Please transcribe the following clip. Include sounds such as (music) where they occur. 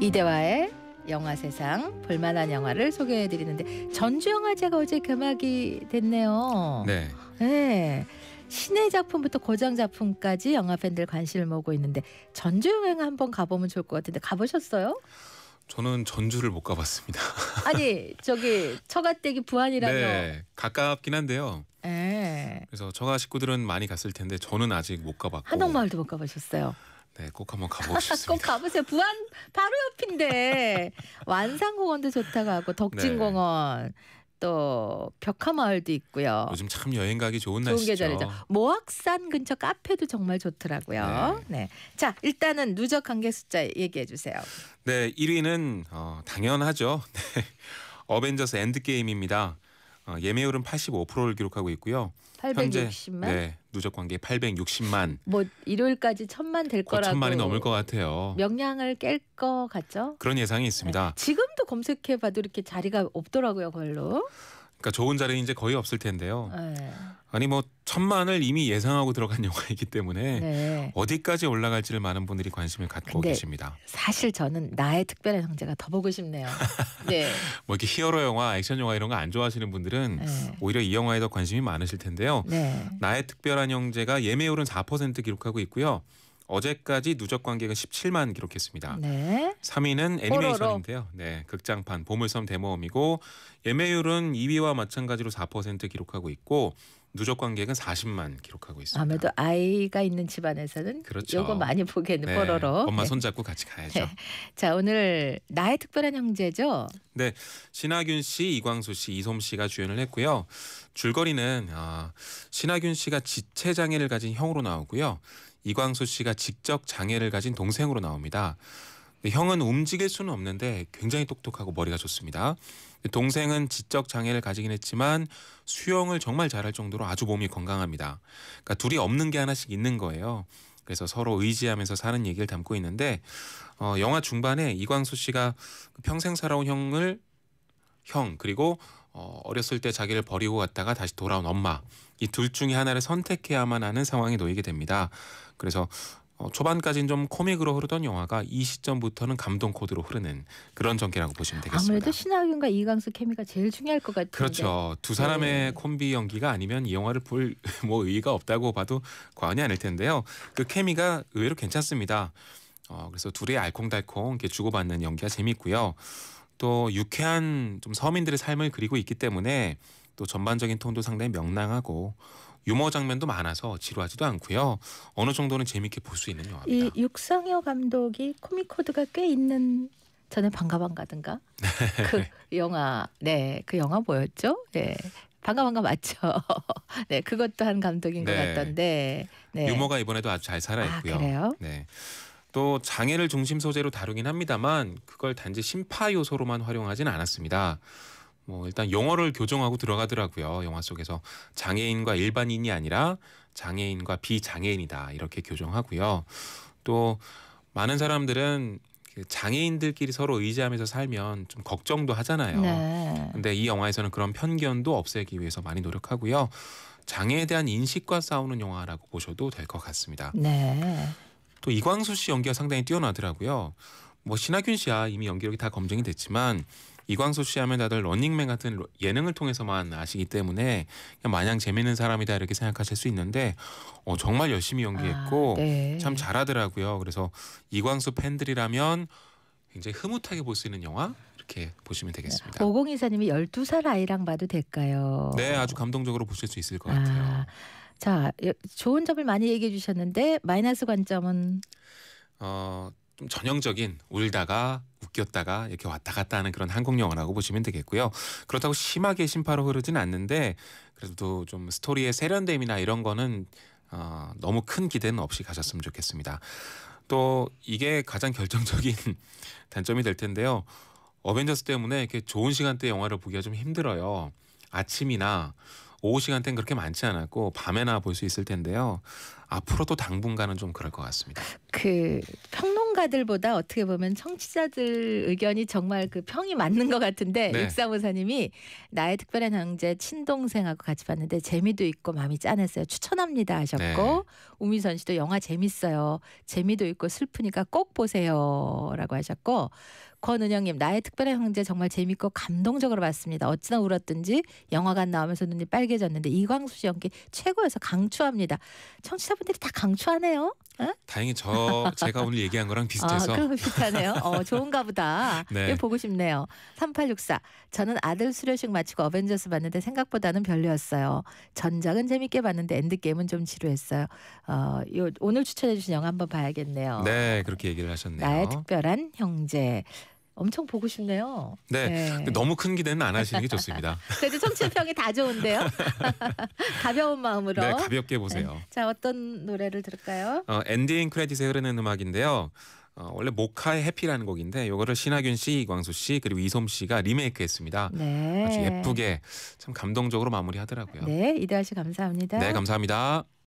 이대화의 영화 세상 볼만한 영화를 소개해 드리는데 전주 영화제가 어제 개막이 됐네요. 네. 네. 신의 작품부터 고장 작품까지 영화 팬들 관심을 모으고 있는데 전주 여행 한번 가보면 좋을 것 같은데 가보셨어요? 저는 전주를 못 가봤습니다. (laughs) 아니 저기 처가댁이 부안이라며. 네, 가깝긴 한데요. 네. 그래서 처가 식구들은 많이 갔을 텐데 저는 아직 못 가봤고. 한옥마을도 못 가보셨어요. 네, 꼭 한번 가보고 (laughs) 싶습니다. 꼭 가보세요. 부안 바로 옆인데 완산공원도 좋다고 하고 덕진공원 네. 또 벽화마을도 있고요. 요즘 참 여행 가기 좋은, 좋은 날씨죠. 계절이죠. 모악산 근처 카페도 정말 좋더라고요. 네. 네. 자, 일단은 누적 관객 숫자 얘기해 주세요. 네, 1위는 어, 당연하죠. (laughs) 네. 어벤져스 엔드게임입니다. 어, 예매율은 85%를 기록하고 있고요. 860만. 네, 누적 관계 860만. 뭐 일요일까지 천만 될 거라고. 천만이 넘을 것 같아요. 명량을 깰 것 같죠? 그런 예상이 있습니다. 네. 지금도 검색해봐도 이렇게 자리가 없더라고요, 걸로. 그러니까 좋은 자리는 이제 거의 없을 텐데요. 네. 아니 뭐 천만을 이미 예상하고 들어간 (laughs) 영화이기 때문에 네. 어디까지 올라갈지를 많은 분들이 관심을 갖고 계십니다. 사실 저는 나의 특별한 형제가 더 보고 싶네요. (laughs) 네. 뭐 이렇게 히어로 영화, 액션 영화 이런 거 안 좋아하시는 분들은 네. 오히려 이 영화에 더 관심이 많으실 텐데요. 네. 나의 특별한 형제가 예매율은 4% 기록하고 있고요. 어제까지 누적 관객은 17만 기록했습니다. 네. 3위는 애니메이션인데요. 네, 극장판 보물섬 데모험이고 예매율은 2위와 마찬가지로 4% 기록하고 있고 누적 관객은 40만 기록하고 있습니다. 아무래도 아이가 있는 집안에서는 그렇죠. 요거 많이 보겠는 네, 뽀로로. 엄마 네. 손잡고 같이 가야죠. 네. 자 오늘 나의 특별한 형제죠. 네, 신하균 씨, 이광수 씨, 이솜 씨가 주연을 했고요. 줄거리는 아, 신하균 씨가 지체 장애를 가진 형으로 나오고요. 이광수 씨가 직접 장애를 가진 동생으로 나옵니다. 형은 움직일 수는 없는데 굉장히 똑똑하고 머리가 좋습니다. 동생은 지적 장애를 가지긴 했지만 수영을 정말 잘할 정도로 아주 몸이 건강합니다. 그러니까 둘이 없는 게 하나씩 있는 거예요. 그래서 서로 의지하면서 사는 얘기를 담고 있는데 어, 영화 중반에 이광수 씨가 그 평생 살아온 형을 형 그리고 어, 어렸을 때 자기를 버리고 갔다가 다시 돌아온 엄마 이 둘 중에 하나를 선택해야만 하는 상황에 놓이게 됩니다. 그래서 어, 초반까지는 좀 코믹으로 흐르던 영화가 이 시점부터는 감동 코드로 흐르는 그런 전개라고 보시면 되겠습니다. 아무래도 신하균과 이강수 케미가 제일 중요할 것 같은데. 그렇죠. 두 사람의 네. 콤비 연기가 아니면 이 영화를 볼 뭐 (laughs) 의의가 없다고 봐도 과언이 아닐 텐데요. 그 케미가 의외로 괜찮습니다. 어, 그래서 둘이 알콩달콩 이렇게 주고받는 연기가 재밌고요. 또 유쾌한 좀 서민들의 삶을 그리고 있기 때문에 또 전반적인 톤도 상당히 명랑하고 유머 장면도 많아서 지루하지도 않고요. 어느 정도는 재미있게볼 수 있는 영화입니다. 이 육상혁 감독이 코믹 코드가 꽤 있는 저는 반가반가든가 (laughs) 그 영화 네그 영화 뭐였죠? 네 반가반가 맞죠? (laughs) 네 그것도 한 감독인 네. 것 같던데 네. 유머가 이번에도 아주 잘 살아 있고요. 아, 그래요? 네. 또 장애를 중심 소재로 다루긴 합니다만 그걸 단지 심파 요소로만 활용하진 않았습니다. 뭐 일단 영어를 교정하고 들어가더라고요. 영화 속에서 장애인과 일반인이 아니라 장애인과 비장애인이다 이렇게 교정하고요. 또 많은 사람들은 그 장애인들끼리 서로 의지하면서 살면 좀 걱정도 하잖아요. 네. 근데 이 영화에서는 그런 편견도 없애기 위해서 많이 노력하고요. 장애에 대한 인식과 싸우는 영화라고 보셔도 될 것 같습니다. 네. 또 이광수 씨 연기가 상당히 뛰어나더라고요. 뭐 신하균 씨야 이미 연기력이 다 검증이 됐지만 이광수 씨 하면 다들 런닝맨 같은 예능을 통해서만 아시기 때문에 그냥 마냥 재밌는 사람이다 이렇게 생각하실 수 있는데 어, 정말 열심히 연기했고 아, 네. 참 잘하더라고요. 그래서 이광수 팬들이라면 굉장히 흐뭇하게 볼 수 있는 영화 이렇게 보시면 되겠습니다. 오공이사님이 12살 아이랑 봐도 될까요? 네, 아주 감동적으로 보실 수 있을 것 아, 같아요. 아. 자, 좋은 점을 많이 얘기해 주셨는데 마이너스 관점은 어, 좀 전형적인 울다가 웃겼다가 이렇게 왔다 갔다 하는 그런 한국 영화라고 보시면 되겠고요. 그렇다고 심하게 심파로 흐르진 않는데 그래도 좀 스토리의 세련됨이나 이런 거는 어, 너무 큰 기대는 없이 가셨으면 좋겠습니다. 또 이게 가장 결정적인 (laughs) 단점이 될 텐데요. 어벤져스 때문에 이렇게 좋은 시간대 영화를 보기가 좀 힘들어요. 아침이나 오후 시간대는 그렇게 많지 않았고 밤에나 볼 수 있을 텐데요. 앞으로도 당분간은 좀 그럴 것 같습니다. 그 평론가들보다 어떻게 보면 청취자들 의견이 정말 그 평이 맞는 것 같은데 네. 육사무사님이 나의 특별한 형제 친동생하고 같이 봤는데 재미도 있고 마음이 짠했어요. 추천합니다 하셨고 네. 우미선 씨도 영화 재밌어요. 재미도 있고 슬프니까 꼭 보세요라고 하셨고 권은영님 나의 특별한 형제 정말 재밌고 감동적으로 봤습니다. 어찌나 울었든지 영화관 나오면서 눈이 빨개졌는데 이광수 씨 연기 최고여서 강추합니다. 청취자분들이 다 강추하네요. 다행히 저 제가 오늘 얘기한 거랑 아, 비슷해서. 아, 그럼 비슷하네요. 어, 좋은가 보다. (laughs) 네. 보고 싶네요. 3864. 저는 아들 수료식 마치고 어벤져스 봤는데 생각보다는 별로였어요. 전작은 재밌게 봤는데 엔드게임은 좀 지루했어요. 어, 요, 오늘 추천해 주신 영화 한번 봐야겠네요. 네, 그렇게 얘기를 하셨네요. 나의 특별한 형제. 엄청 보고 싶네요. 네. 네. 너무 큰 기대는 안 하시는 게 좋습니다. (laughs) 그래도 청취평이 다 좋은데요. (laughs) 가벼운 마음으로. 네, 가볍게 보세요. 네. 자, 어떤 노래를 들을까요? 어, 엔딩 크레딧에 흐르는 음악인데요. 어, 원래 모카의 해피라는 곡인데 이거를 신하균 씨, 이광수 씨 그리고 이솜 씨가 리메이크했습니다. 네. 아주 예쁘게 참 감동적으로 마무리하더라고요. 네, 이대하 씨 감사합니다. 네, 감사합니다.